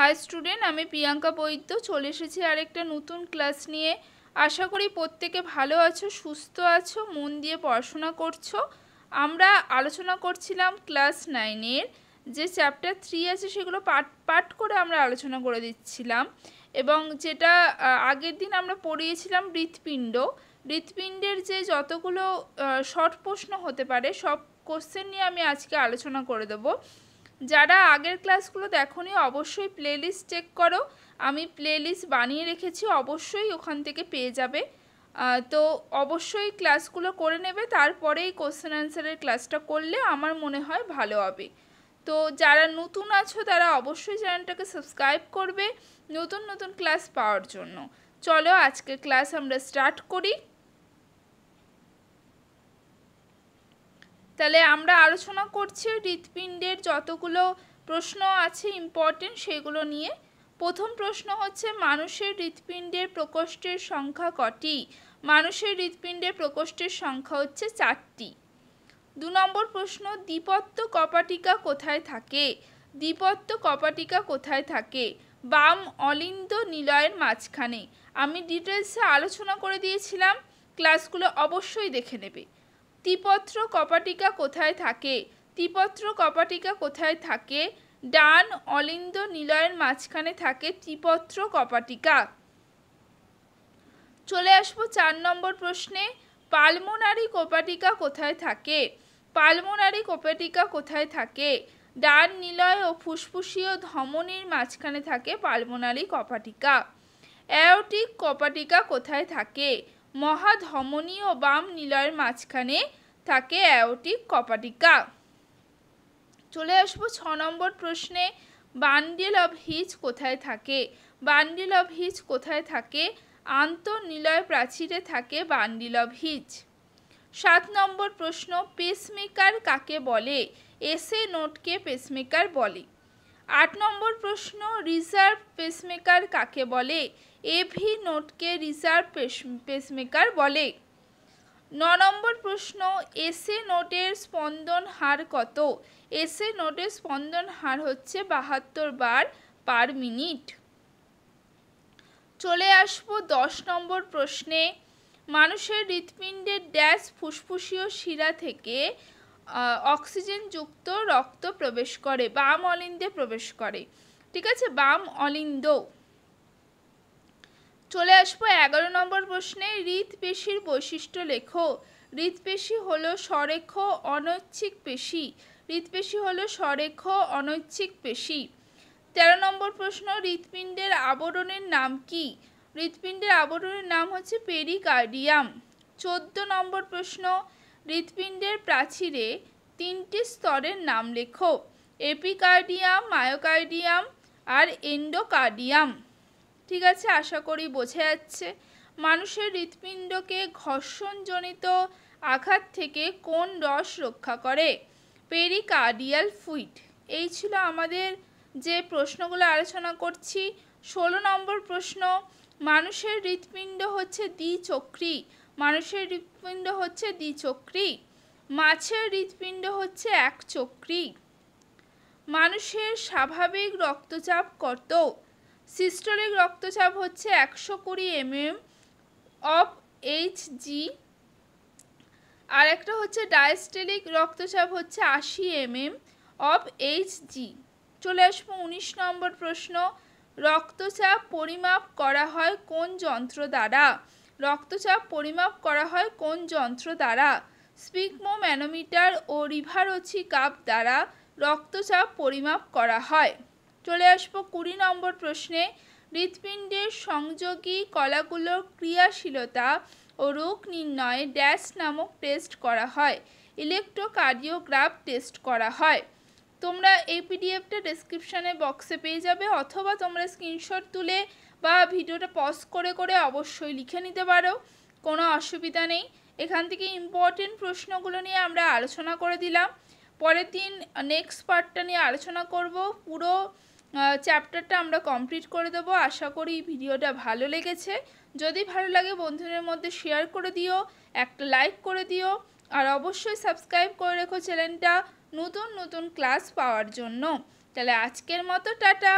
high student আমি প্রিয়াঙ্কা বৈদ্য চলে এসেছি আরেকটা নতুন ক্লাস নিয়ে আশা করি প্রত্যেকে ভালো আছো সুস্থ আছো মন দিয়ে পড়াশোনা করছো আমরা আলোচনা করছিলাম ক্লাস নাইনের যে চ্যাপ্টার থ্রি আছে সেগুলো পাঠ পাঠ করে আমরা আলোচনা করে দিচ্ছিলাম এবং যেটা আগের দিন আমরা পড়িয়েছিলাম হৃৎপিণ্ড হৃৎপিণ্ডের যে যতগুলো শর্ট প্রশ্ন হতে পারে সব কোশ্চেন নিয়ে আমি আজকে আলোচনা করে দেবো যারা আগের ক্লাসগুলো নি অবশ্যই প্লেলিস্ট চেক করো আমি প্লেলিস্ট বানিয়ে রেখেছি অবশ্যই ওখান থেকে পেয়ে যাবে তো অবশ্যই ক্লাসগুলো করে নেবে তারপরেই কোশ্চেন অ্যান্সারের ক্লাসটা করলে আমার মনে হয় ভালো হবে তো যারা নতুন আছো তারা অবশ্যই চ্যানেলটাকে সাবস্ক্রাইব করবে নতুন নতুন ক্লাস পাওয়ার জন্য চলো আজকের ক্লাস আমরা স্টার্ট করি তাহলে আমরা আলোচনা করছি হৃৎপিণ্ডের যতগুলো প্রশ্ন আছে ইম্পর্টেন্ট সেগুলো নিয়ে প্রথম প্রশ্ন হচ্ছে মানুষের হৃৎপিণ্ডের প্রকোষ্ঠের সংখ্যা কটি মানুষের হৃৎপিণ্ডের প্রকোষ্ঠের সংখ্যা হচ্ছে চারটি দু নম্বর প্রশ্ন দ্বিপত্ত কপাটিকা কোথায় থাকে দ্বিপত্ত কপাটিকা কোথায় থাকে বাম অলিন্দ নিলয়ের মাঝখানে আমি ডিটেলসে আলোচনা করে দিয়েছিলাম ক্লাসগুলো অবশ্যই দেখে নেবে তিপত্র কপাটিকা কোথায় থাকে তিপত্র কপাটিকা কোথায় থাকে ডান অলিন্দ নিলয়ের মাঝখানে থাকে ত্রিপত্র কপাটিকা চলে আসব চার নম্বর প্রশ্নে পালমোনারি কোপাটিকা কোথায় থাকে পালমোনারি কোপাটিকা কোথায় থাকে ডান নিলয় ও ফুসফুসীয় ধমনির মাঝখানে থাকে পালমোনারি কপাটিকা অ্যাওটিক কপাটিকা কোথায় থাকে মহাধমনী ও বাম নিলয়ের মাঝখানে থাকে অ্যাওটিক কপাটিকা চলে আসবো ছ নম্বর প্রশ্নে বান্ডিল অব হিজ কোথায় থাকে বান্ডিল অব হিজ কোথায় থাকে নীলয় প্রাচীরে থাকে বান্ডিল অব হিজ সাত নম্বর প্রশ্ন পেসমেকার কাকে বলে এসে নোটকে পেসমেকার বলে আট নম্বর প্রশ্ন রিজার্ভ পেসমেকার কাকে বলে এভি নোটকে রিজার্ভ পেসমেকার বলে ন নম্বর প্রশ্ন এসে নোটের স্পন্দন হার কত এসে নোটের স্পন্দন হার হচ্ছে বাহাত্তর বার পার মিনিট চলে আসব দশ নম্বর প্রশ্নে মানুষের হৃৎপিণ্ডের ড্যাশ ফুসফুসীয় শিরা থেকে অক্সিজেনযুক্ত রক্ত প্রবেশ করে বাম অলিন্দে প্রবেশ করে ঠিক আছে বাম অলিন্দ চলে আসবো এগারো নম্বর প্রশ্নে হৃদপেশির বৈশিষ্ট্য লেখো হৃদপেশি হলো সরেখ অনৈচ্ছিক পেশি হৃদপেশি হলো সরেখ অনৈচ্ছিক পেশি তেরো নম্বর প্রশ্ন হৃৎপিণ্ডের আবরণের নাম কি হৃৎপিণ্ডের আবরণের নাম হচ্ছে পেরিকার্ডিয়াম চোদ্দ নম্বর প্রশ্ন হৃৎপিণ্ডের প্রাচীরে তিনটি স্তরের নাম লেখো এপিকার্ডিয়াম মায়োকার্ডিয়াম আর এন্ডোকার্ডিয়াম ঠিক আছে আশা করি বোঝা যাচ্ছে মানুষের হৃৎপিণ্ডকে ঘর্ষণজনিত আঘাত থেকে কোন রস রক্ষা করে পেরিকার্ডিয়াল ফুইট এই ছিল আমাদের যে প্রশ্নগুলো আলোচনা করছি ষোলো নম্বর প্রশ্ন মানুষের হৃৎপিণ্ড হচ্ছে দ্বিচক্রী মানুষের হৃৎপিণ্ড হচ্ছে দ্বিচক্রী মাছের হৃৎপিণ্ড হচ্ছে এক চক্রী মানুষের স্বাভাবিক রক্তচাপ কত সিস্টোলিক রক্তচাপ হচ্ছে একশো কুড়ি M M of H G আর একটা হচ্ছে ডায়াস্টেলিক রক্তচাপ হচ্ছে আশি M M of H G চলে আসবো উনিশ নম্বর প্রশ্ন রক্তচাপ পরিমাপ করা হয় কোন যন্ত্র দ্বারা রক্তচাপ পরিমাপ করা হয় কোন যন্ত্র দ্বারা স্পিকমো ম্যানোমিটার ও রিভারোচি কাপ দ্বারা রক্তচাপ পরিমাপ করা হয় চলে আসবো কুড়ি নম্বর প্রশ্নে হৃৎপিণ্ডের সংযোগী কলাগুলোর ক্রিয়াশীলতা ও রোগ নির্ণয়ে ড্যাশ নামক টেস্ট করা হয় ইলেকট্রোকার্ডিওগ্রাফ টেস্ট করা হয় তোমরা এই পিডিএফটা ডেসক্রিপশানে বক্সে পেয়ে যাবে অথবা তোমরা স্ক্রিনশট তুলে বা ভিডিওটা পজ করে করে অবশ্যই লিখে নিতে পারো কোনো অসুবিধা নেই এখান থেকে ইম্পর্টেন্ট প্রশ্নগুলো নিয়ে আমরা আলোচনা করে দিলাম পরের দিন নেক্সট পার্টটা নিয়ে আলোচনা করব পুরো চ্যাপ্টারটা আমরা কমপ্লিট করে দেবো আশা করি ভিডিওটা ভালো লেগেছে যদি ভালো লাগে বন্ধুদের মধ্যে শেয়ার করে দিও একটা লাইক করে দিও আর অবশ্যই সাবস্ক্রাইব করে রেখো চ্যানেলটা নতুন নতুন ক্লাস পাওয়ার জন্য তাহলে আজকের মতো টাটা